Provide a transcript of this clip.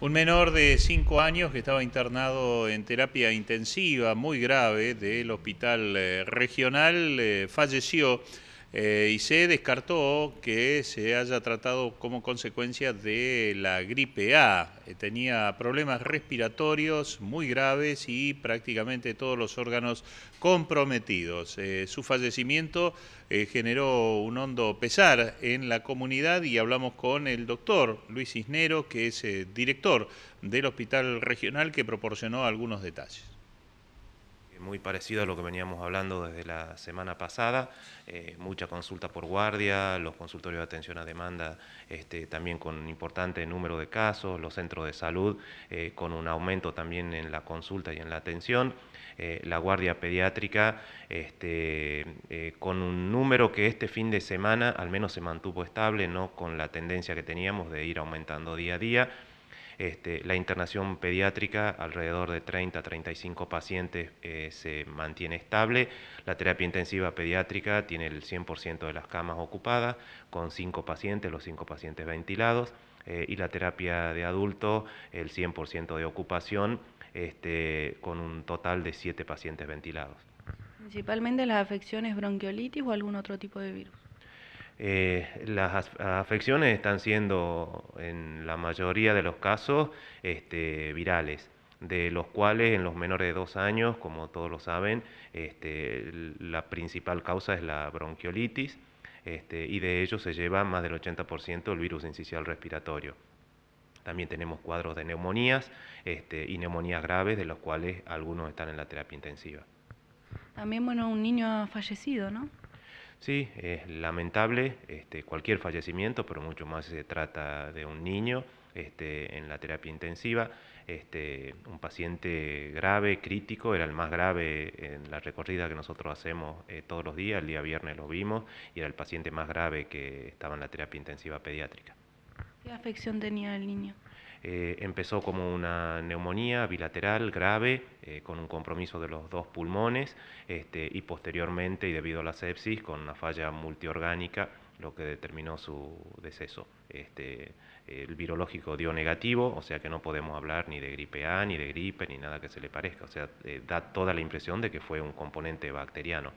Un menor de 5 años que estaba internado en terapia intensiva muy grave del hospital eh, regional eh, falleció eh, y se descartó que se haya tratado como consecuencia de la gripe A. Eh, tenía problemas respiratorios muy graves y prácticamente todos los órganos comprometidos. Eh, su fallecimiento generó un hondo pesar en la comunidad y hablamos con el doctor Luis Cisnero, que es director del Hospital Regional, que proporcionó algunos detalles. Eh, muy parecido a lo que veníamos hablando desde la semana pasada, eh, mucha consulta por guardia, los consultorios de atención a demanda este, también con un importante número de casos, los centros de salud eh, con un aumento también en la consulta y en la atención, la guardia pediátrica este, con un número que este fin de semana al menos se mantuvo estable, no con la tendencia que teníamos de ir aumentando día a día. Este, la internación pediátrica, alrededor de 30 a 35 pacientes, eh, se mantiene estable. La terapia intensiva pediátrica tiene el 100% de las camas ocupadas, con 5 pacientes, los 5 pacientes ventilados. Eh, y la terapia de adulto, el 100% de ocupación, este, con un total de 7 pacientes ventilados. Principalmente las afecciones bronquiolitis o algún otro tipo de virus. Eh, las afecciones están siendo, en la mayoría de los casos, este, virales, de los cuales en los menores de dos años, como todos lo saben, este, la principal causa es la bronquiolitis este, y de ello se lleva más del 80% el virus incisional respiratorio. También tenemos cuadros de neumonías este, y neumonías graves, de los cuales algunos están en la terapia intensiva. También, bueno, un niño ha fallecido, ¿no? Sí, es lamentable este, cualquier fallecimiento, pero mucho más se trata de un niño este, en la terapia intensiva. Este, un paciente grave, crítico, era el más grave en la recorrida que nosotros hacemos eh, todos los días, el día viernes lo vimos, y era el paciente más grave que estaba en la terapia intensiva pediátrica. ¿Qué afección tenía el niño? Eh, empezó como una neumonía bilateral grave, eh, con un compromiso de los dos pulmones, este, y posteriormente, y debido a la sepsis, con una falla multiorgánica, lo que determinó su deceso. Este, el virológico dio negativo, o sea que no podemos hablar ni de gripe A, ni de gripe, ni nada que se le parezca. O sea, eh, da toda la impresión de que fue un componente bacteriano.